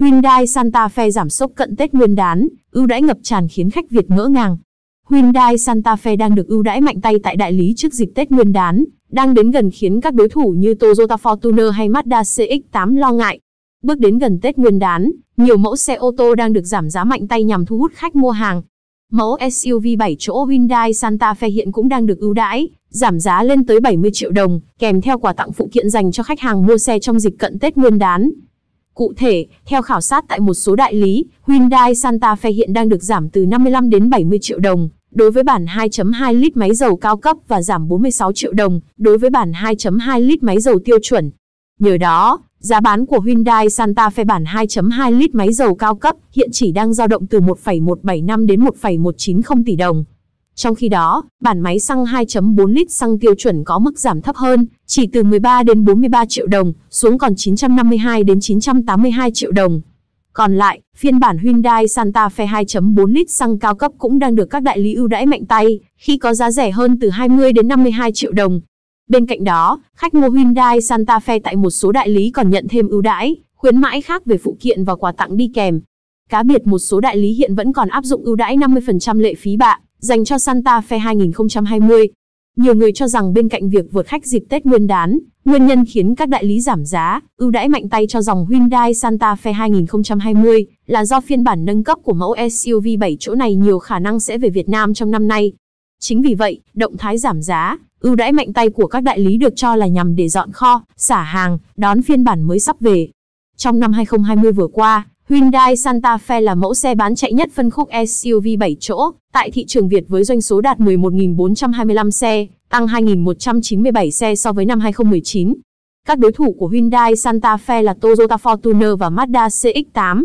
Hyundai Santa Fe giảm sốc cận Tết Nguyên đán, ưu đãi ngập tràn khiến khách Việt ngỡ ngàng. Hyundai Santa Fe đang được ưu đãi mạnh tay tại đại lý trước dịp Tết Nguyên đán, đang đến gần khiến các đối thủ như Toyota Fortuner hay Mazda CX-8 lo ngại. Bước đến gần Tết Nguyên đán, nhiều mẫu xe ô tô đang được giảm giá mạnh tay nhằm thu hút khách mua hàng. Mẫu SUV 7 chỗ Hyundai Santa Fe hiện cũng đang được ưu đãi, giảm giá lên tới 70 triệu đồng, kèm theo quà tặng phụ kiện dành cho khách hàng mua xe trong dịp cận Tết Nguyên đán. Cụ thể, theo khảo sát tại một số đại lý, Hyundai Santa Fe hiện đang được giảm từ 55 đến 70 triệu đồng đối với bản 2.2 lít máy dầu cao cấp và giảm 46 triệu đồng đối với bản 2.2 lít máy dầu tiêu chuẩn. Nhờ đó, giá bán của Hyundai Santa Fe bản 2.2 lít máy dầu cao cấp hiện chỉ đang dao động từ 1,175 đến 1,190 tỷ đồng. Trong khi đó, bản máy xăng 2.4 lít xăng tiêu chuẩn có mức giảm thấp hơn, chỉ từ 13 đến 43 triệu đồng, xuống còn 952 đến 982 triệu đồng. Còn lại, phiên bản Hyundai Santa Fe 2.4 lít xăng cao cấp cũng đang được các đại lý ưu đãi mạnh tay, khi có giá rẻ hơn từ 20 đến 52 triệu đồng. Bên cạnh đó, khách mua Hyundai Santa Fe tại một số đại lý còn nhận thêm ưu đãi, khuyến mãi khác về phụ kiện và quà tặng đi kèm. Cá biệt một số đại lý hiện vẫn còn áp dụng ưu đãi 50% lệ phí bạ dành cho Santa Fe 2020. Nhiều người cho rằng bên cạnh việc vượt khách dịp Tết Nguyên đán, nguyên nhân khiến các đại lý giảm giá, ưu đãi mạnh tay cho dòng Hyundai Santa Fe 2020 là do phiên bản nâng cấp của mẫu SUV 7 chỗ này nhiều khả năng sẽ về Việt Nam trong năm nay. Chính vì vậy, động thái giảm giá, ưu đãi mạnh tay của các đại lý được cho là nhằm để dọn kho, xả hàng, đón phiên bản mới sắp về. Trong năm 2020 vừa qua, Hyundai Santa Fe là mẫu xe bán chạy nhất phân khúc SUV 7 chỗ tại thị trường Việt với doanh số đạt 11.425 xe, tăng 2.197 xe so với năm 2019. Các đối thủ của Hyundai Santa Fe là Toyota Fortuner và Mazda CX-8.